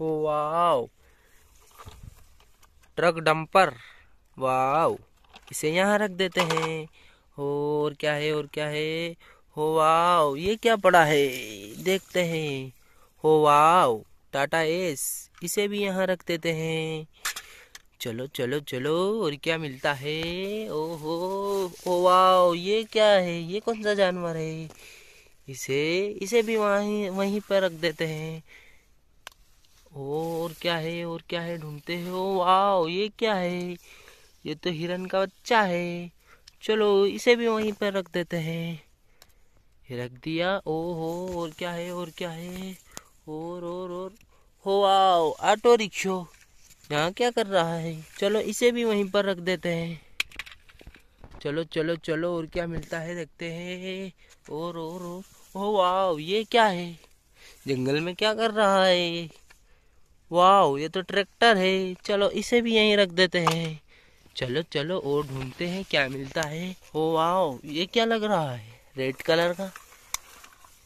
wow truck dumper wow इसे यहाँ रख देते हैं और क्या है और क्या है हो वाओ ये क्या पड़ा है देखते हैं हो वाओ टाटा एस इसे भी यहाँ रख देते हैं चलो चलो चलो और क्या मिलता है ओहो ओ वाओ ये क्या है ये कौन सा जानवर है इसे इसे भी वहीं वहीं पर रख देते हैं और क्या है और क्या है ढूंढते हैं ओ वाह ये क्या है ये तो हिरन का बच्चा है चलो इसे भी वहीं पर रख देते हैं रख दिया ओ हो और क्या है और क्या है और और और हो आओ ऑटो रिक्शो यहाँ क्या कर रहा है चलो इसे भी वहीं पर रख देते हैं चलो चलो चलो और क्या मिलता है देखते हैं और और और हो आओ ये क्या है जंगल में क्या कर रहा है वाह ये तो ट्रैक्टर है चलो इसे भी यहीं रख देते हैं चलो चलो और ढूंढते हैं क्या मिलता है ओ वाह ये क्या लग रहा है रेड कलर का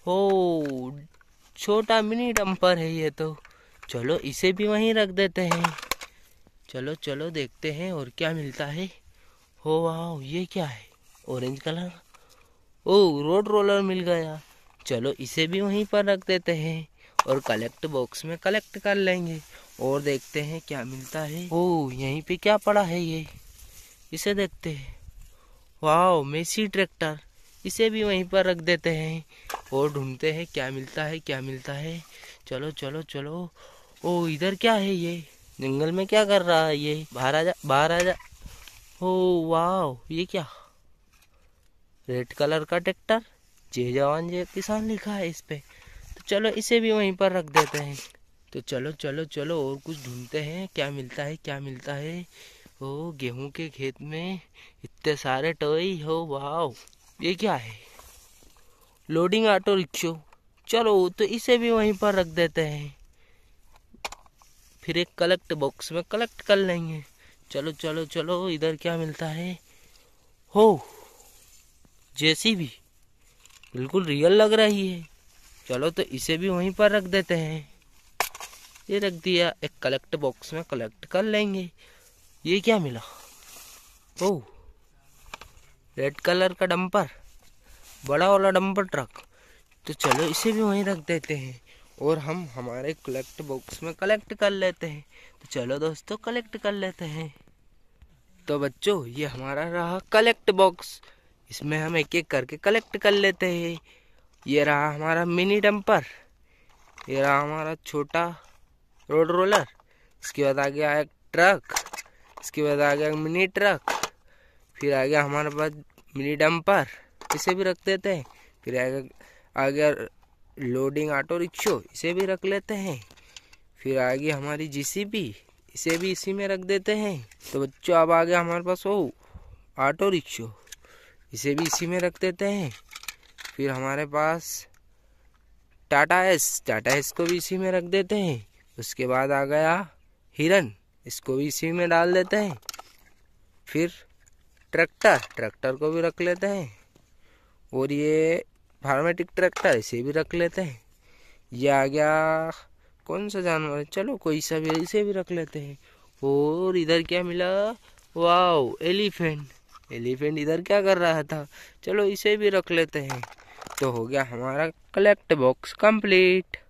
हो छोटा मिनी डंपर है ये तो चलो इसे भी वहीं रख देते हैं चलो चलो देखते हैं और क्या मिलता है हो वाह ये क्या है ऑरेंज कलर ओ रोड रोलर मिल गया चलो इसे भी वहीं पर रख देते हैं और कलेक्ट बॉक्स में कलेक्ट कर लेंगे और देखते हैं क्या मिलता है ओ यहीं पे क्या पड़ा है ये इसे देखते हैं वाह मेसी ट्रैक्टर इसे भी वहीं पर रख देते हैं और ढूंढते हैं क्या मिलता है क्या मिलता है चलो चलो चलो ओ इधर क्या है ये जंगल में क्या कर रहा है ये बाहर आ जा बाहर आ जा ओ वाह ये क्या रेड कलर का ट्रैक्टर जय जवान जय किसान लिखा है इस पे चलो इसे भी वहीं पर रख देते हैं तो चलो चलो चलो और कुछ ढूंढते हैं क्या मिलता है क्या मिलता है ओ गेहूं के खेत में इतने सारे टोई हो वाह ये क्या है लोडिंग ऑटो रिक्शो चलो तो इसे भी वहीं पर रख देते हैं फिर एक कलेक्ट बॉक्स में कलेक्ट कर लेंगे चलो चलो चलो इधर क्या मिलता है हो जैसी भी बिल्कुल रियल लग रही है चलो तो इसे भी वहीं पर रख देते हैं ये रख दिया एक कलेक्ट बॉक्स में कलेक्ट कर लेंगे ये क्या मिला ओ रेड कलर का डंपर बड़ा वाला डंपर ट्रक तो चलो इसे भी वहीं रख देते हैं और हम हमारे कलेक्ट बॉक्स में कलेक्ट कर लेते हैं तो चलो दोस्तों कलेक्ट कर लेते हैं तो बच्चों ये हमारा रहा कलेक्ट बॉक्स इसमें हम एक एक करके कलेक्ट कर लेते हैं ये रहा हमारा मिनी डंपर ये रहा हमारा छोटा रोड रोलर इसके बाद आ गया एक ट्रक इसके बाद आ गया मिनी ट्रक फिर आ गया हमारे पास मिनी डंपर इसे भी रख देते हैं फिर आ गया आ गया लोडिंग ऑटो रिक्शो इसे भी रख लेते हैं फिर आ गई हमारी जीसीबी इसे भी इसी में रख देते हैं तो बच्चों अब आ गया हमारे पास वो ऑटो रिक्शो इसे भी इसी में रख देते हैं फिर हमारे पास टाटा एस टाटा एस को भी इसी में रख देते हैं उसके बाद आ गया हिरन इसको भी इसी में डाल देते हैं फिर ट्रैक्टर ट्रैक्टर को भी रख लेते हैं और ये फार्मेटिक ट्रैक्टर इसे भी रख लेते हैं ये आ गया कौन सा जानवर है चलो कोई सा भी इसे भी रख लेते हैं और इधर क्या मिला वाओ एलिफेंट एलिफेंट इधर क्या कर रहा था चलो इसे भी रख लेते हैं तो हो गया हमारा कलेक्ट बॉक्स कंप्लीट